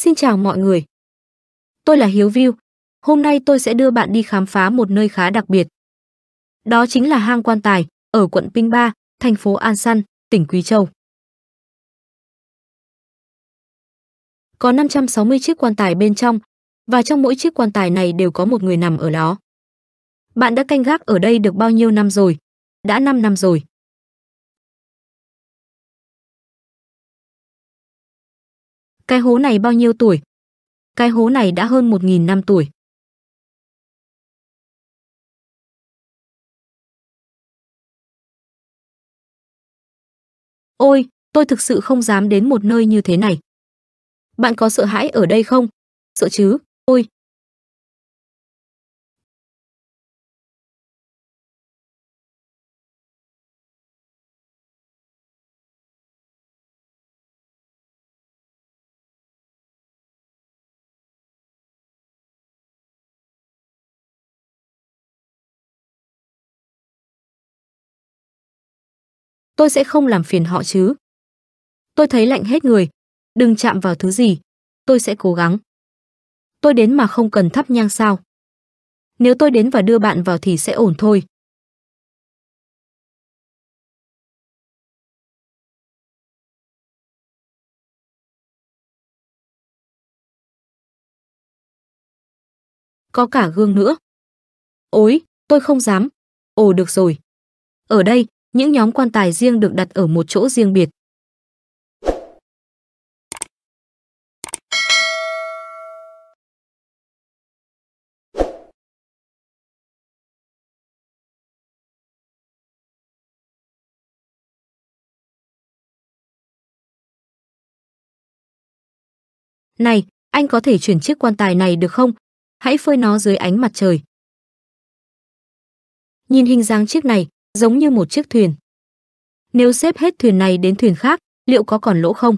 Xin chào mọi người. Tôi là Hiếu View. Hôm nay tôi sẽ đưa bạn đi khám phá một nơi khá đặc biệt. Đó chính là hang quan tài ở quận Pinh Ba, thành phố An Săn, tỉnh Quý Châu. Có 560 chiếc quan tài bên trong và trong mỗi chiếc quan tài này đều có một người nằm ở đó. Bạn đã canh gác ở đây được bao nhiêu năm rồi? Đã 5 năm rồi. Cái hố này bao nhiêu tuổi? Cái hố này đã hơn 1.000 năm tuổi. Ôi, tôi thực sự không dám đến một nơi như thế này. Bạn có sợ hãi ở đây không? Sợ chứ, ôi, tôi sẽ không làm phiền họ chứ. Tôi thấy lạnh hết người, đừng chạm vào thứ gì, tôi sẽ cố gắng. Tôi đến mà không cần thắp nhang sao. Nếu tôi đến và đưa bạn vào thì sẽ ổn thôi. Có cả gương nữa. Ôi, tôi không dám. Ồ được rồi. Ở đây, những nhóm quan tài riêng được đặt ở một chỗ riêng biệt. Này, anh có thể chuyển chiếc quan tài này được không? Hãy phơi nó dưới ánh mặt trời. Nhìn hình dáng chiếc này, giống như một chiếc thuyền. Nếu xếp hết thuyền này đến thuyền khác, liệu có còn lỗ không?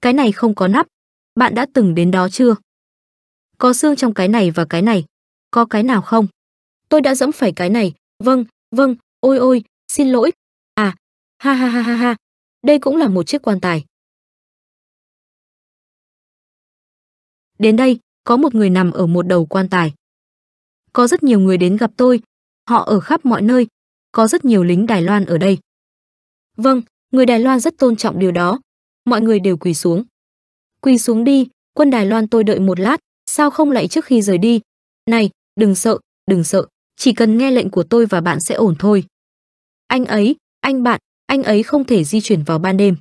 Cái này không có nắp. Bạn đã từng đến đó chưa? Có xương trong cái này và cái này. Có cái nào không? Tôi đã dẫm phải cái này. Vâng, vâng, ôi ôi, xin lỗi. À, ha ha ha ha ha. Đây cũng là một chiếc quan tài. Đến đây, có một người nằm ở một đầu quan tài. Có rất nhiều người đến gặp tôi, họ ở khắp mọi nơi, có rất nhiều lính Đài Loan ở đây. Vâng, người Đài Loan rất tôn trọng điều đó. Mọi người đều quỳ xuống. Quỳ xuống đi, quân Đài Loan tôi đợi một lát, sao không lại trước khi rời đi? Này, đừng sợ, đừng sợ, chỉ cần nghe lệnh của tôi và bạn sẽ ổn thôi. Anh ấy, anh bạn, anh ấy không thể di chuyển vào ban đêm.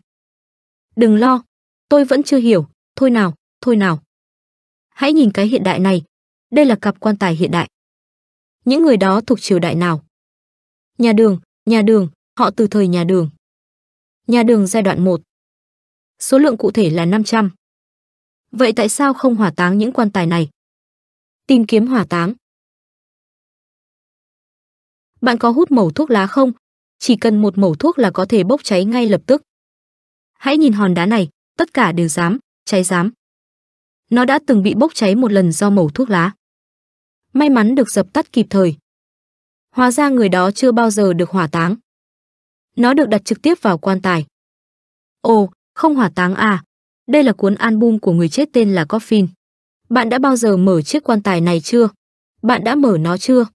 Đừng lo, tôi vẫn chưa hiểu, thôi nào, thôi nào. Hãy nhìn cái hiện đại này, đây là cặp quan tài hiện đại. Những người đó thuộc triều đại nào? Nhà Đường, nhà Đường, họ từ thời nhà Đường. Nhà Đường giai đoạn 1. Số lượng cụ thể là 500. Vậy tại sao không hỏa táng những quan tài này? Tìm kiếm hỏa táng. Bạn có hút mẩu thuốc lá không? Chỉ cần một mẩu thuốc là có thể bốc cháy ngay lập tức. Hãy nhìn hòn đá này, tất cả đều dám, cháy dám. Nó đã từng bị bốc cháy một lần do mẩu thuốc lá. May mắn được dập tắt kịp thời. Hóa ra người đó chưa bao giờ được hỏa táng. Nó được đặt trực tiếp vào quan tài. Ồ, không hỏa táng à. Đây là cuốn album của người chết tên là Coffin. Bạn đã bao giờ mở chiếc quan tài này chưa? Bạn đã mở nó chưa?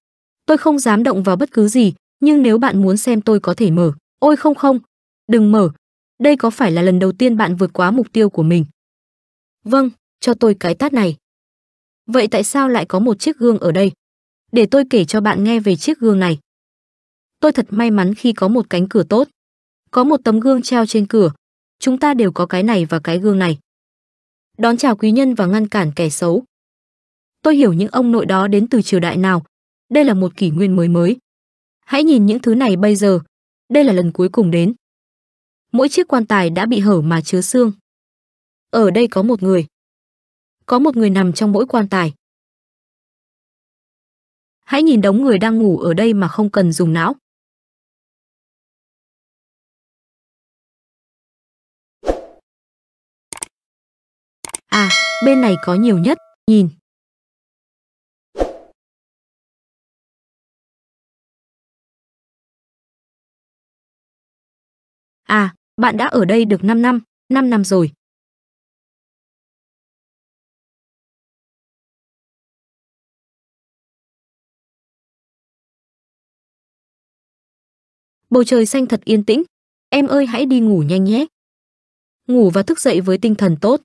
Tôi không dám động vào bất cứ gì, nhưng nếu bạn muốn xem tôi có thể mở. Ôi không không, đừng mở. Đây có phải là lần đầu tiên bạn vượt quá mục tiêu của mình? Vâng, cho tôi cái tát này. Vậy tại sao lại có một chiếc gương ở đây? để tôi kể cho bạn nghe về chiếc gương này. Tôi thật may mắn khi có một cánh cửa tốt. Có một tấm gương treo trên cửa. Chúng ta đều có cái này và cái gương này. Đón chào quý nhân và ngăn cản kẻ xấu. Tôi hiểu những ông nội đó đến từ triều đại nào. Đây là một kỷ nguyên mới mới. Hãy nhìn những thứ này bây giờ. Đây là lần cuối cùng đến. Mỗi chiếc quan tài đã bị hở mà chứa xương. Ở đây có một người. Có một người nằm trong mỗi quan tài. Hãy nhìn đống người đang ngủ ở đây mà không cần dùng não. À, bên này có nhiều nhất, nhìn. À, bạn đã ở đây được 5 năm, 5 năm rồi. Bầu trời xanh thật yên tĩnh. Em ơi hãy đi ngủ nhanh nhé. Ngủ và thức dậy với tinh thần tốt.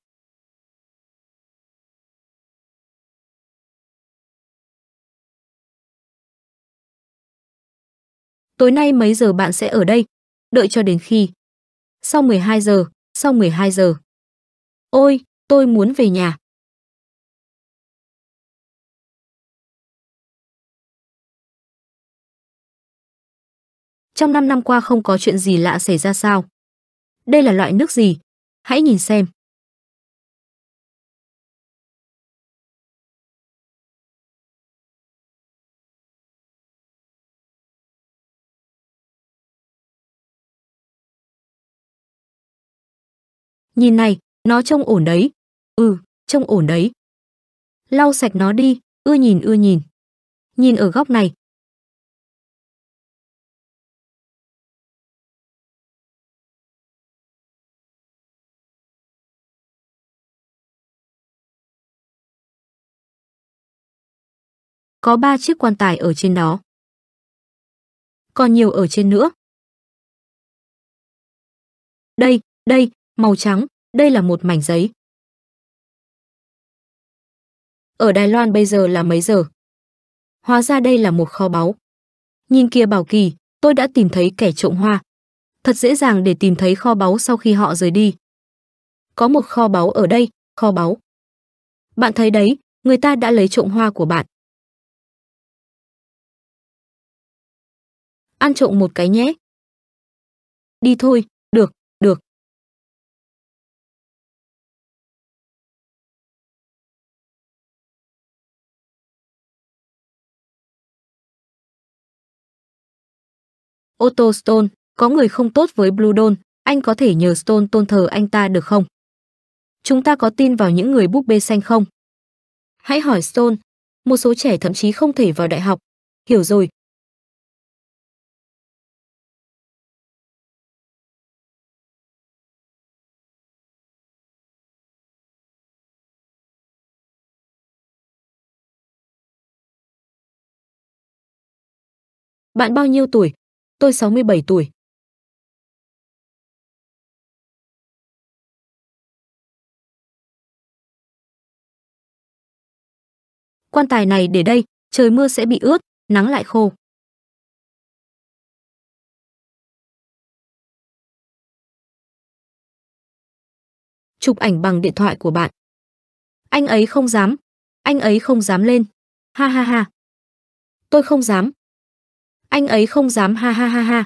Tối nay mấy giờ bạn sẽ ở đây? Đợi cho đến khi. Sau 12 giờ, sau 12 giờ. Ôi, tôi muốn về nhà. Trong 5 năm qua không có chuyện gì lạ xảy ra sao? Đây là loại nước gì? Hãy nhìn xem. Nhìn này, nó trông ổn đấy. Ừ, trông ổn đấy. Lau sạch nó đi, ưa nhìn ưa nhìn. Nhìn ở góc này, có ba chiếc quan tài ở trên đó. Còn nhiều ở trên nữa. Đây, đây, màu trắng, đây là một mảnh giấy. Ở Đài Loan bây giờ là mấy giờ? Hóa ra đây là một kho báu. Nhìn kia bảo kỳ, tôi đã tìm thấy kẻ trộm hoa. Thật dễ dàng để tìm thấy kho báu sau khi họ rời đi. Có một kho báu ở đây, kho báu. Bạn thấy đấy, người ta đã lấy trộm hoa của bạn. ăn trộm một cái nhé. Đi thôi, được, được. Otto Stone, có người không tốt với Blue Dawn, anh có thể nhờ Stone tôn thờ anh ta được không? Chúng ta có tin vào những người búp bê xanh không? Hãy hỏi Stone, một số trẻ thậm chí không thể vào đại học. Hiểu rồi, Bạn bao nhiêu tuổi? Tôi 67 tuổi. Quan tài này để đây, trời mưa sẽ bị ướt, nắng lại khô. Chụp ảnh bằng điện thoại của bạn. Anh ấy không dám, anh ấy không dám lên. Ha ha ha. Tôi không dám, anh ấy không dám ha ha ha ha.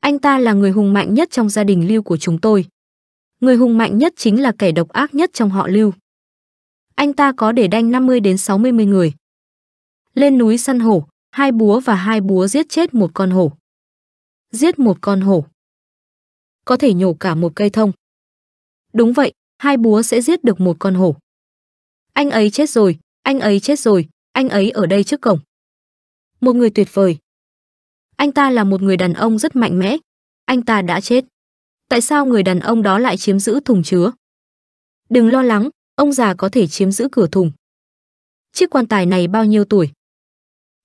Anh ta là người hùng mạnh nhất trong gia đình Lưu của chúng tôi. Người hùng mạnh nhất chính là kẻ độc ác nhất trong họ Lưu. Anh ta có để đanh 50 đến 60 mươi người. Lên núi săn hổ, hai búa và hai búa giết chết một con hổ. Giết một con hổ. Có thể nhổ cả một cây thông. Đúng vậy, hai búa sẽ giết được một con hổ. Anh ấy chết rồi, anh ấy chết rồi, anh ấy ở đây trước cổng một người tuyệt vời. Anh ta là một người đàn ông rất mạnh mẽ. Anh ta đã chết. Tại sao người đàn ông đó lại chiếm giữ thùng chứa? Đừng lo lắng, ông già có thể chiếm giữ cửa thùng. Chiếc quan tài này bao nhiêu tuổi?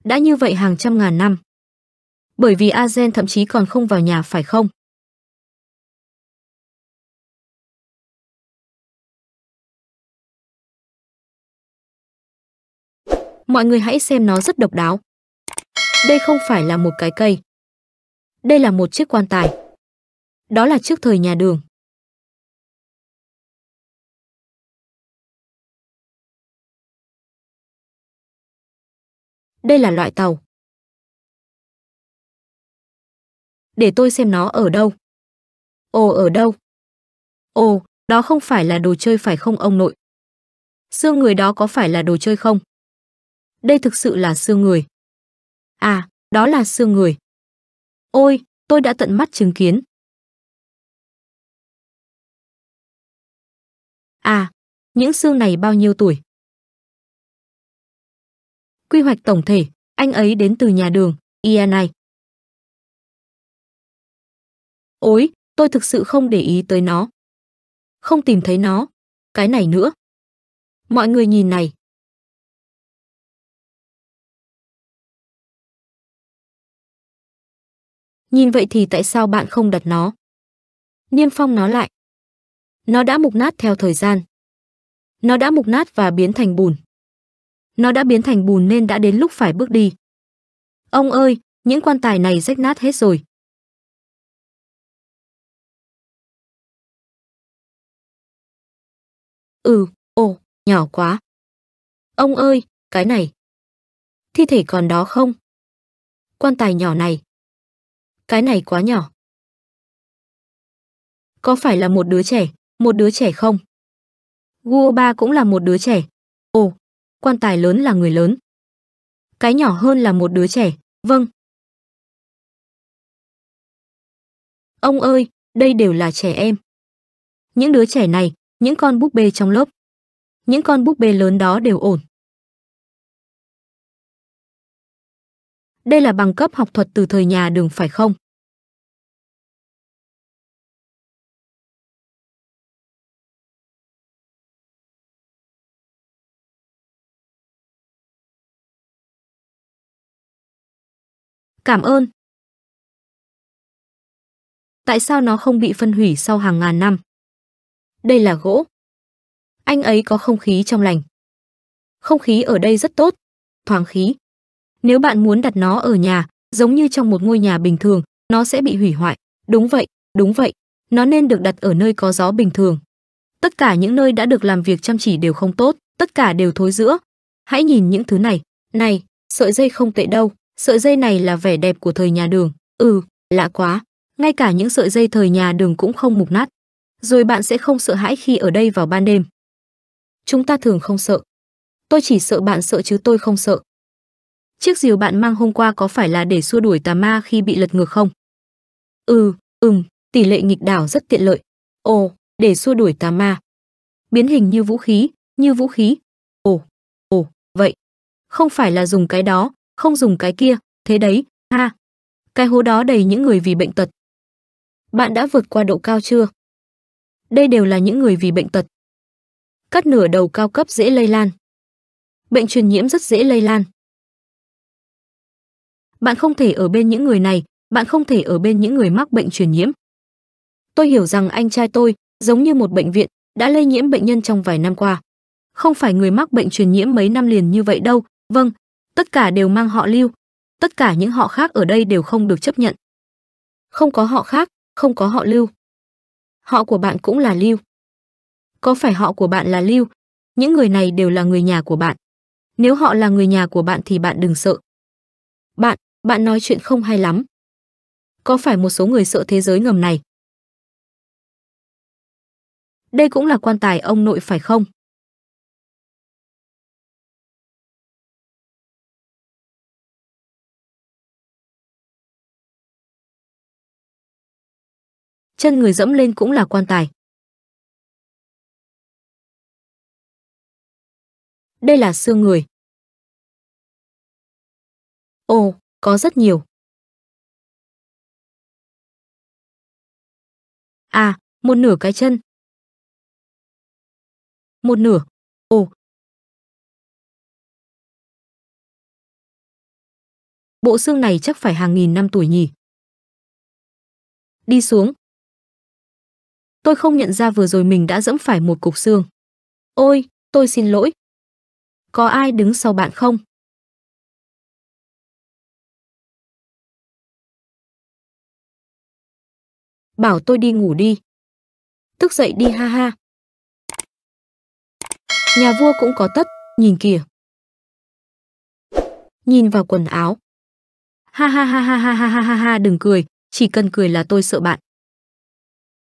Đã như vậy hàng trăm ngàn năm. Bởi vì Azen thậm chí còn không vào nhà phải không? Mọi người hãy xem nó rất độc đáo. Đây không phải là một cái cây. Đây là một chiếc quan tài. Đó là trước thời nhà đường. Đây là loại tàu. Để tôi xem nó ở đâu. Ồ ở đâu? Ồ, đó không phải là đồ chơi phải không ông nội? Xương người đó có phải là đồ chơi không? Đây thực sự là xương người. À, đó là xương người. Ôi, tôi đã tận mắt chứng kiến. À, những xương này bao nhiêu tuổi? Quy hoạch tổng thể, anh ấy đến từ nhà đường, Ianai. E Ôi, tôi thực sự không để ý tới nó. Không tìm thấy nó. Cái này nữa. Mọi người nhìn này, Nhìn vậy thì tại sao bạn không đặt nó? Niêm phong nó lại. Nó đã mục nát theo thời gian. Nó đã mục nát và biến thành bùn. Nó đã biến thành bùn nên đã đến lúc phải bước đi. Ông ơi, những quan tài này rách nát hết rồi. Ừ, ồ, nhỏ quá. Ông ơi, cái này. Thi thể còn đó không? Quan tài nhỏ này cái này quá nhỏ. Có phải là một đứa trẻ, một đứa trẻ không? ba cũng là một đứa trẻ. Ồ, quan tài lớn là người lớn. Cái nhỏ hơn là một đứa trẻ, vâng. Ông ơi, đây đều là trẻ em. Những đứa trẻ này, những con búp bê trong lớp. Những con búp bê lớn đó đều ổn. Đây là bằng cấp học thuật từ thời nhà Đường phải không? Cảm ơn. Tại sao nó không bị phân hủy sau hàng ngàn năm? Đây là gỗ. Anh ấy có không khí trong lành. Không khí ở đây rất tốt, thoáng khí. Nếu bạn muốn đặt nó ở nhà, giống như trong một ngôi nhà bình thường, nó sẽ bị hủy hoại. Đúng vậy, đúng vậy. Nó nên được đặt ở nơi có gió bình thường. Tất cả những nơi đã được làm việc chăm chỉ đều không tốt, tất cả đều thối rữa. Hãy nhìn những thứ này, này, sợi dây không tệ đâu, sợi dây này là vẻ đẹp của thời nhà đường. Ừ, lạ quá, ngay cả những sợi dây thời nhà đường cũng không mục nát. Rồi bạn sẽ không sợ hãi khi ở đây vào ban đêm. Chúng ta thường không sợ. Tôi chỉ sợ bạn sợ chứ tôi không sợ. Chiếc diều bạn mang hôm qua có phải là để xua đuổi tà ma khi bị lật ngược không? Ừ, ừm, tỷ lệ nghịch đảo rất tiện lợi. Ồ, để xua đuổi tà ma. Biến hình như vũ khí, như vũ khí. Ồ, ồ, vậy. Không phải là dùng cái đó, không dùng cái kia, thế đấy, ha. Cái hố đó đầy những người vì bệnh tật. Bạn đã vượt qua độ cao chưa? Đây đều là những người vì bệnh tật. Cắt nửa đầu cao cấp dễ lây lan. Bệnh truyền nhiễm rất dễ lây lan bạn không thể ở bên những người này, bạn không thể ở bên những người mắc bệnh truyền nhiễm. Tôi hiểu rằng anh trai tôi, giống như một bệnh viện, đã lây nhiễm bệnh nhân trong vài năm qua. Không phải người mắc bệnh truyền nhiễm mấy năm liền như vậy đâu, vâng, tất cả đều mang họ lưu, tất cả những họ khác ở đây đều không được chấp nhận. Không có họ khác, không có họ lưu. Họ của bạn cũng là lưu. Có phải họ của bạn là lưu? Những người này đều là người nhà của bạn. Nếu họ là người nhà của bạn thì bạn đừng sợ. Bạn, bạn nói chuyện không hay lắm. Có phải một số người sợ thế giới ngầm này? Đây cũng là quan tài ông nội phải không? Chân người dẫm lên cũng là quan tài. Đây là xương người. Ồ, có rất nhiều. À, một nửa cái chân. Một nửa. Ồ. Bộ xương này chắc phải hàng nghìn năm tuổi nhỉ. Đi xuống. Tôi không nhận ra vừa rồi mình đã dẫm phải một cục xương. Ôi, tôi xin lỗi. Có ai đứng sau bạn không? bảo tôi đi ngủ đi. Thức dậy đi ha ha. Nhà vua cũng có tất, nhìn kìa. Nhìn vào quần áo. Ha ha ha ha ha ha ha ha đừng cười, chỉ cần cười là tôi sợ bạn.